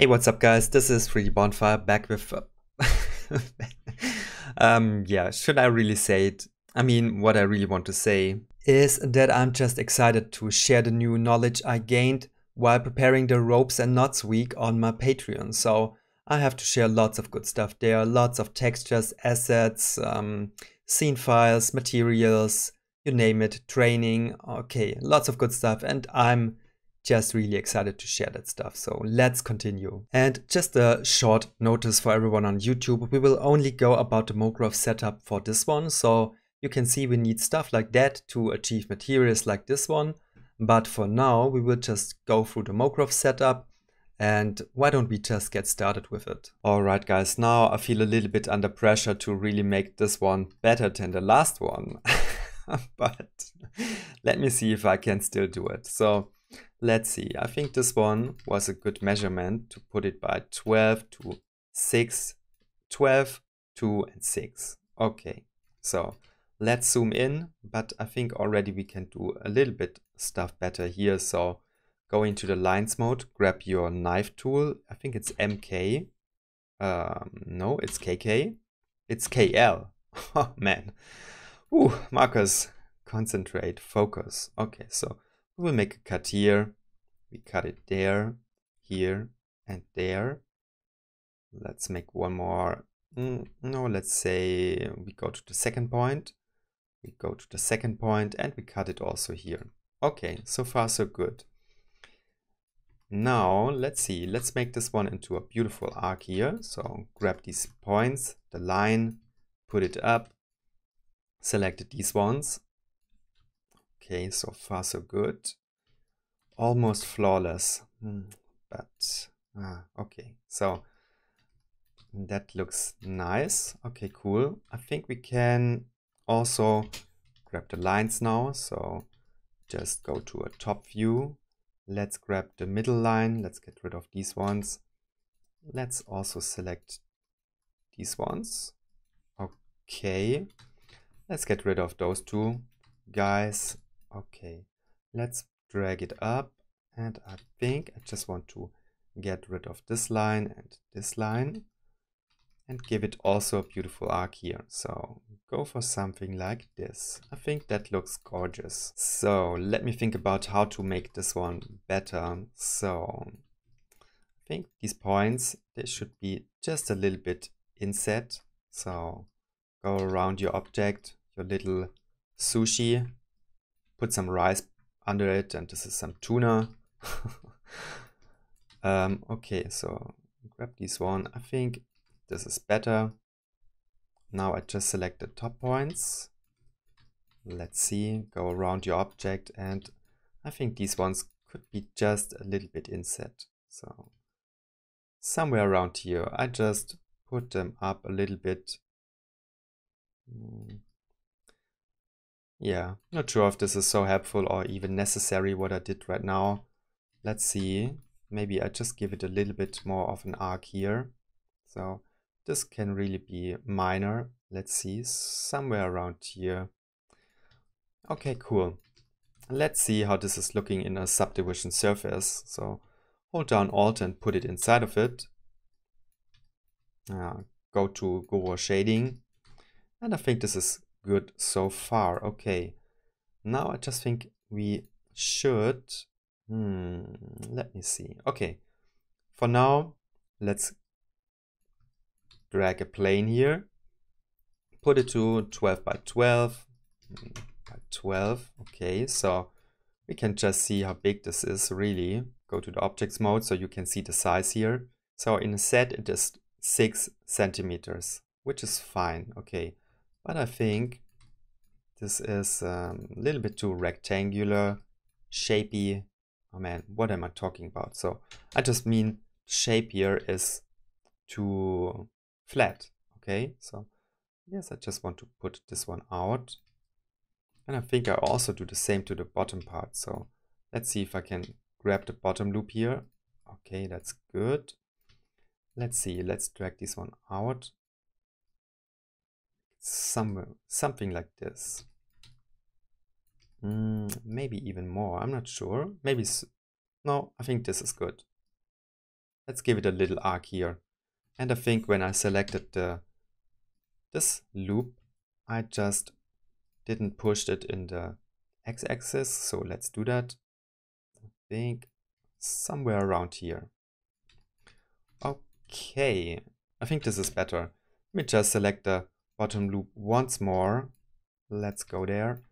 Hey, what's up guys? This is Free Bonfire back with... um, yeah, should I really say it? I mean, what I really want to say is that I'm just excited to share the new knowledge I gained while preparing the Ropes and Knots week on my Patreon. So I have to share lots of good stuff there, lots of textures, assets, um, scene files, materials, you name it, training, okay, lots of good stuff. And I'm just really excited to share that stuff. So let's continue. And just a short notice for everyone on YouTube, we will only go about the MoGraph setup for this one. So you can see we need stuff like that to achieve materials like this one. But for now, we will just go through the MoGraph setup and why don't we just get started with it? Alright guys, now I feel a little bit under pressure to really make this one better than the last one. but let me see if I can still do it. So Let's see, I think this one was a good measurement to put it by 12 to 6, 12, 2 and 6. Okay, so let's zoom in, but I think already we can do a little bit stuff better here. So go into the lines mode, grab your knife tool. I think it's MK. Um, no, it's KK. It's KL. Oh man. Ooh, Marcus, concentrate, focus. Okay, so we will make a cut here. We cut it there, here, and there. Let's make one more. Mm, no, let's say we go to the second point. We go to the second point and we cut it also here. Okay, so far so good. Now, let's see, let's make this one into a beautiful arc here. So grab these points, the line, put it up, select these ones, Okay, so far so good. Almost flawless, hmm, but ah, okay. So that looks nice. Okay, cool. I think we can also grab the lines now. So just go to a top view. Let's grab the middle line. Let's get rid of these ones. Let's also select these ones. Okay. Let's get rid of those two guys okay let's drag it up and I think I just want to get rid of this line and this line and give it also a beautiful arc here. So go for something like this. I think that looks gorgeous. So let me think about how to make this one better. So I think these points, they should be just a little bit inset. So go around your object, your little sushi put some rice under it and this is some tuna. um, okay, so grab this one. I think this is better. Now I just select the top points. Let's see, go around your object and I think these ones could be just a little bit inset. So somewhere around here, I just put them up a little bit. Hmm. Yeah, not sure if this is so helpful or even necessary what I did right now. Let's see. Maybe I just give it a little bit more of an arc here. So this can really be minor. Let's see, somewhere around here. Okay, cool. Let's see how this is looking in a subdivision surface. So hold down Alt and put it inside of it. Uh, go to Goro Shading. And I think this is good so far. Okay, now I just think we should, hmm, let me see. Okay, for now, let's drag a plane here, put it to 12 by 12, hmm, by 12. Okay, so we can just see how big this is really. Go to the objects mode so you can see the size here. So in a set it is 6 centimeters, which is fine. Okay, but I think this is um, a little bit too rectangular, shapey. Oh man, what am I talking about? So I just mean shape here is too flat. Okay, so yes, I just want to put this one out. And I think I also do the same to the bottom part. So let's see if I can grab the bottom loop here. Okay, that's good. Let's see, let's drag this one out somewhere, something like this. Mm, maybe even more, I'm not sure. Maybe, no, I think this is good. Let's give it a little arc here. And I think when I selected the, this loop, I just didn't push it in the x-axis. So let's do that. I think somewhere around here. Okay, I think this is better. Let me just select the bottom loop once more. Let's go there.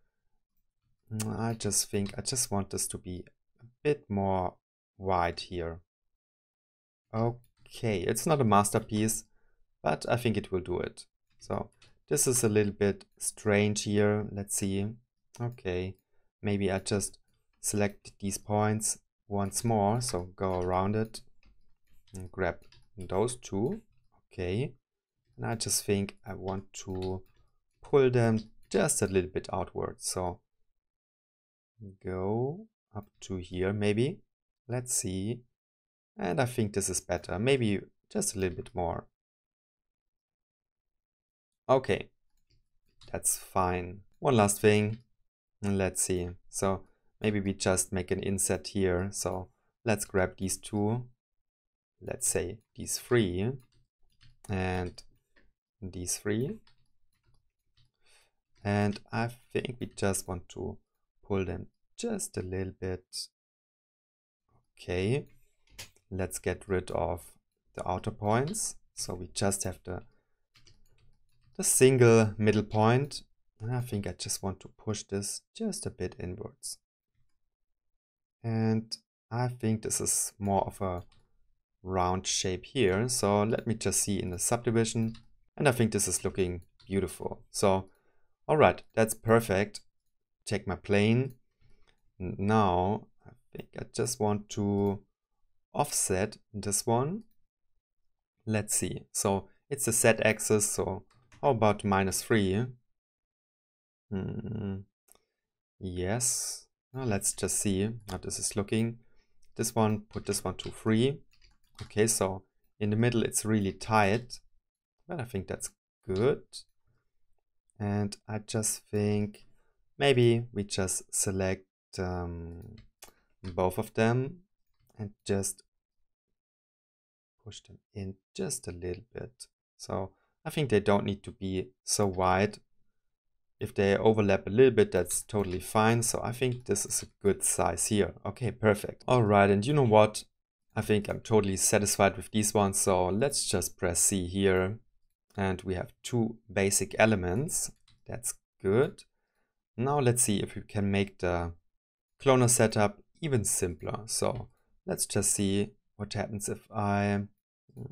I just think I just want this to be a bit more wide here. Okay, it's not a masterpiece, but I think it will do it. So this is a little bit strange here. Let's see. Okay, maybe I just select these points once more. So go around it and grab those two. Okay, and I just think I want to pull them just a little bit outward. So go up to here maybe. Let's see. And I think this is better. Maybe just a little bit more. Okay, that's fine. One last thing. Let's see. So maybe we just make an inset here. So let's grab these two. Let's say these three. And these 3 and I think we just want to pull them just a little bit okay let's get rid of the outer points so we just have the the single middle point and I think I just want to push this just a bit inwards and I think this is more of a round shape here so let me just see in the subdivision and I think this is looking beautiful. So, all right, that's perfect. Take my plane. Now, I think I just want to offset this one. Let's see. So it's the Z axis. So how about minus three? Mm, yes. Now let's just see how this is looking. This one, put this one to three. Okay, so in the middle, it's really tight but I think that's good. And I just think maybe we just select um, both of them and just push them in just a little bit. So I think they don't need to be so wide. If they overlap a little bit, that's totally fine. So I think this is a good size here. Okay, perfect. All right, and you know what? I think I'm totally satisfied with these ones. So let's just press C here and we have two basic elements. That's good. Now let's see if we can make the cloner setup even simpler. So let's just see what happens if I,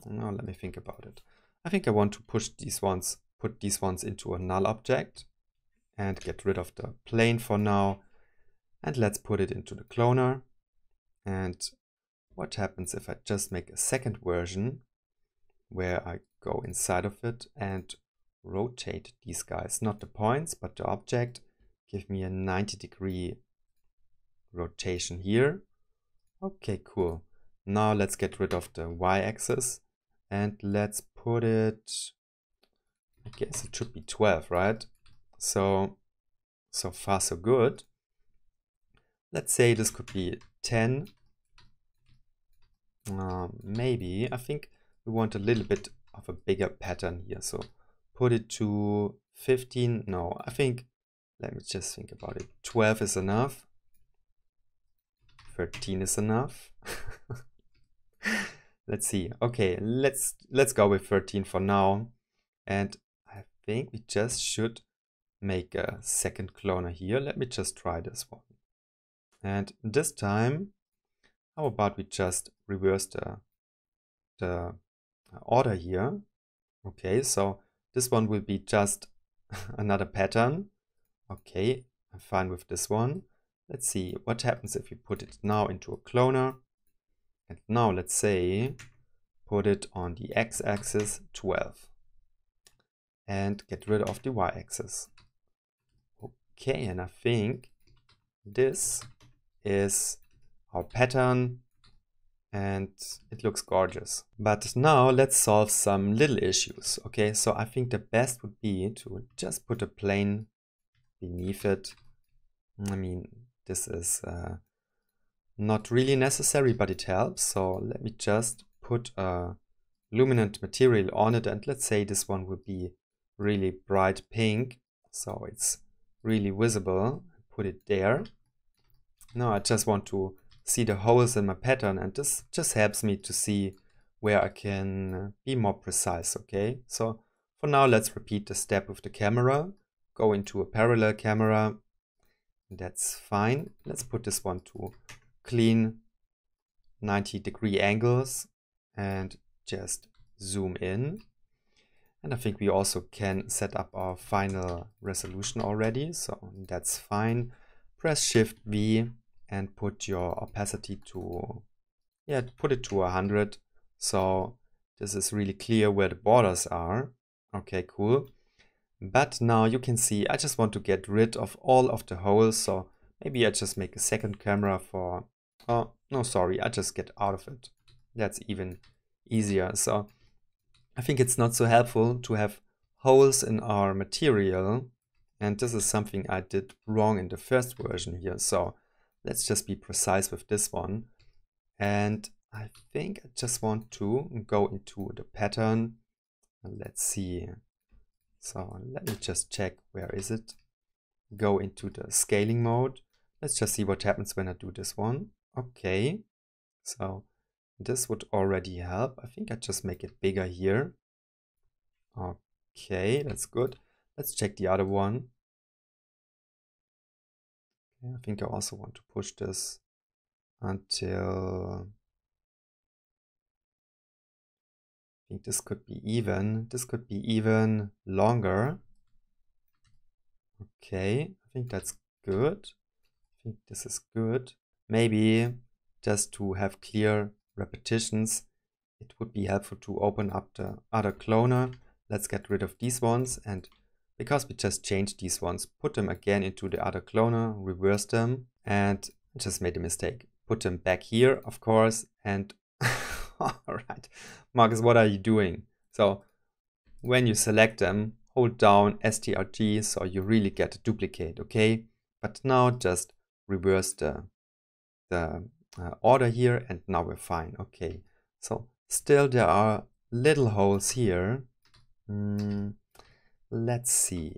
no, let me think about it. I think I want to push these ones, put these ones into a null object and get rid of the plane for now. And let's put it into the cloner. And what happens if I just make a second version where I go inside of it and rotate these guys, not the points, but the object, give me a 90 degree rotation here. Okay, cool. Now let's get rid of the y-axis and let's put it, I guess it should be 12, right? So, so far so good. Let's say this could be 10. Uh, maybe, I think we want a little bit of a bigger pattern here. So put it to 15. No, I think, let me just think about it. 12 is enough. 13 is enough. let's see. Okay, let's let's go with 13 for now. And I think we just should make a second cloner here. Let me just try this one. And this time, how about we just reverse the, the order here. Okay, so this one will be just another pattern. Okay, I'm fine with this one. Let's see what happens if we put it now into a cloner. And now let's say put it on the x-axis 12 and get rid of the y-axis. Okay, and I think this is our pattern and it looks gorgeous. But now let's solve some little issues. Okay, so I think the best would be to just put a plane beneath it. I mean, this is uh, not really necessary, but it helps. So let me just put a luminant material on it. And let's say this one would be really bright pink. So it's really visible. Put it there. Now I just want to see the holes in my pattern and this just helps me to see where I can be more precise, okay? So for now, let's repeat the step with the camera, go into a parallel camera. That's fine. Let's put this one to clean 90 degree angles and just zoom in. And I think we also can set up our final resolution already. So that's fine. Press Shift V and put your opacity to, yeah, put it to 100. So this is really clear where the borders are. Okay, cool. But now you can see I just want to get rid of all of the holes. So maybe I just make a second camera for, oh, no, sorry, I just get out of it. That's even easier. So I think it's not so helpful to have holes in our material. And this is something I did wrong in the first version here. So Let's just be precise with this one. And I think I just want to go into the pattern. Let's see. So let me just check where is it. Go into the scaling mode. Let's just see what happens when I do this one. Okay. So this would already help. I think I just make it bigger here. Okay, that's good. Let's check the other one. I think I also want to push this until I think this could be even. This could be even longer. Okay, I think that's good. I think this is good. Maybe just to have clear repetitions, it would be helpful to open up the other cloner. Let's get rid of these ones and because we just changed these ones, put them again into the other cloner, reverse them, and just made a mistake. Put them back here, of course, and all right, Marcus, what are you doing? So when you select them, hold down STRG so you really get a duplicate, okay? But now just reverse the, the uh, order here and now we're fine, okay? So still there are little holes here. Mm, Let's see.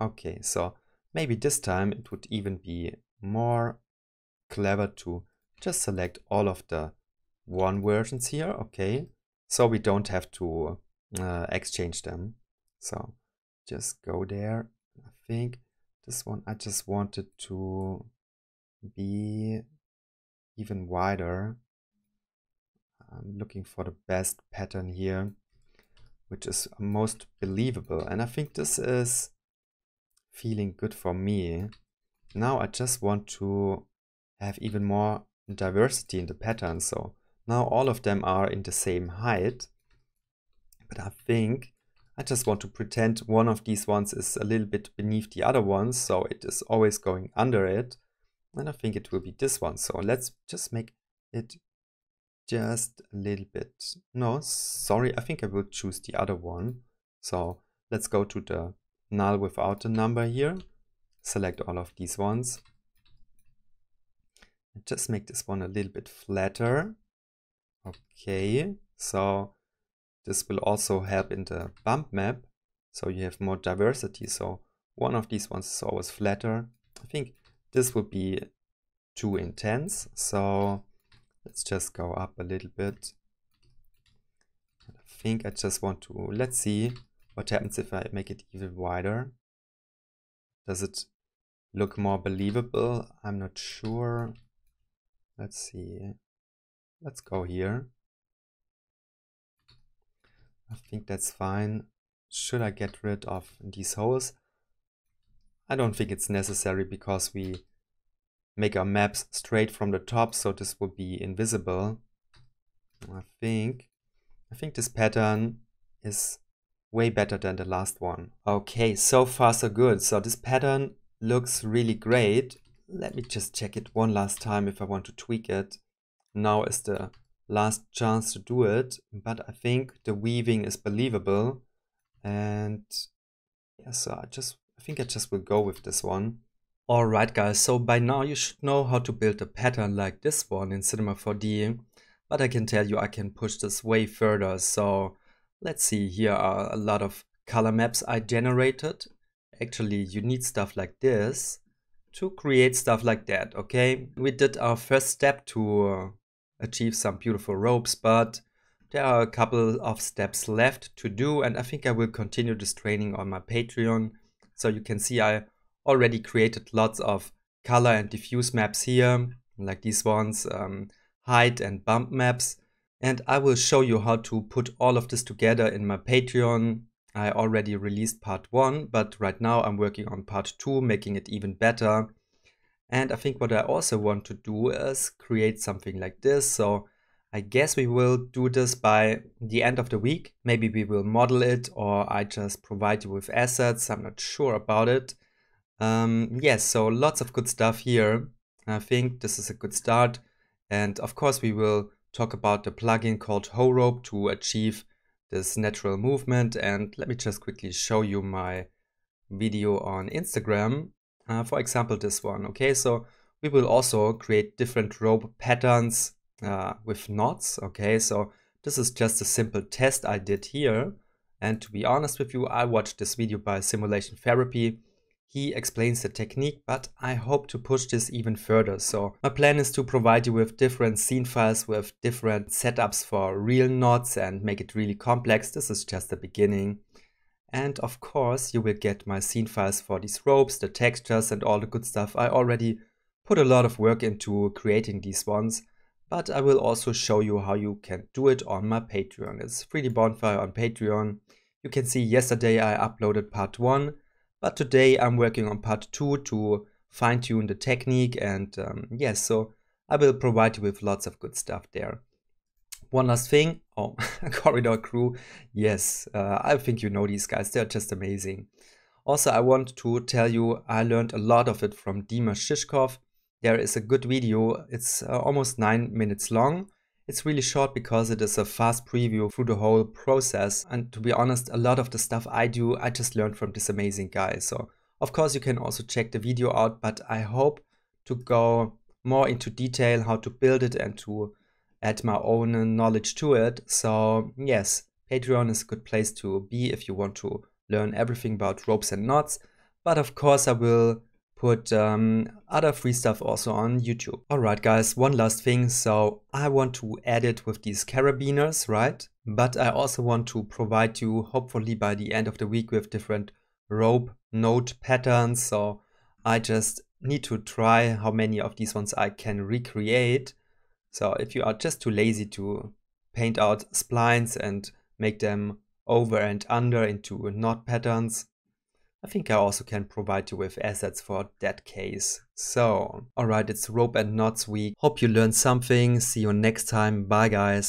Okay, so maybe this time it would even be more clever to just select all of the one versions here, okay? So we don't have to uh, exchange them. So just go there. I think this one I just wanted to be even wider. I'm looking for the best pattern here which is most believable. And I think this is feeling good for me. Now I just want to have even more diversity in the pattern. So now all of them are in the same height. But I think I just want to pretend one of these ones is a little bit beneath the other ones. So it is always going under it. And I think it will be this one. So let's just make it just a little bit. No, sorry, I think I will choose the other one. So let's go to the null without the number here. Select all of these ones. And just make this one a little bit flatter. Okay, so this will also help in the bump map. So you have more diversity. So one of these ones is always flatter. I think this will be too intense. So Let's just go up a little bit. I think I just want to, let's see what happens if I make it even wider. Does it look more believable? I'm not sure. Let's see. Let's go here. I think that's fine. Should I get rid of these holes? I don't think it's necessary because we make our maps straight from the top so this will be invisible. I think I think this pattern is way better than the last one. Okay, so far so good. So this pattern looks really great. Let me just check it one last time if I want to tweak it. Now is the last chance to do it, but I think the weaving is believable. And yeah, so I just, I think I just will go with this one. Alright guys, so by now you should know how to build a pattern like this one in Cinema 4D, but I can tell you I can push this way further, so let's see, here are a lot of color maps I generated. Actually, you need stuff like this to create stuff like that, okay? We did our first step to uh, achieve some beautiful ropes, but there are a couple of steps left to do, and I think I will continue this training on my Patreon, so you can see I already created lots of color and diffuse maps here, like these ones, um, height and bump maps. And I will show you how to put all of this together in my Patreon. I already released part one, but right now I'm working on part two, making it even better. And I think what I also want to do is create something like this. So I guess we will do this by the end of the week. Maybe we will model it or I just provide you with assets. I'm not sure about it. Um, yes, yeah, so lots of good stuff here. I think this is a good start. And of course, we will talk about the plugin called Ho Rope to achieve this natural movement. And let me just quickly show you my video on Instagram. Uh, for example, this one. Okay, so we will also create different rope patterns uh, with knots. Okay, so this is just a simple test I did here. And to be honest with you, I watched this video by Simulation Therapy he explains the technique, but I hope to push this even further. So my plan is to provide you with different scene files with different setups for real knots and make it really complex. This is just the beginning. And of course, you will get my scene files for these ropes, the textures and all the good stuff. I already put a lot of work into creating these ones, but I will also show you how you can do it on my Patreon. It's 3D Bonfire on Patreon. You can see yesterday I uploaded part 1 but today I'm working on part 2 to fine tune the technique and um, yes, yeah, so I will provide you with lots of good stuff there. One last thing, oh, Corridor Crew, yes, uh, I think you know these guys, they're just amazing. Also, I want to tell you, I learned a lot of it from Dima Shishkov. There is a good video, it's uh, almost 9 minutes long it's really short because it is a fast preview through the whole process and to be honest a lot of the stuff I do I just learned from this amazing guy so of course you can also check the video out but I hope to go more into detail how to build it and to add my own knowledge to it so yes Patreon is a good place to be if you want to learn everything about ropes and knots but of course I will put um, other free stuff also on YouTube. Alright guys, one last thing. So I want to edit with these carabiners, right? But I also want to provide you, hopefully by the end of the week, with different rope knot patterns. So I just need to try how many of these ones I can recreate. So if you are just too lazy to paint out splines and make them over and under into knot patterns, I think I also can provide you with assets for that case. So, alright, it's rope and knots week. Hope you learned something. See you next time. Bye guys.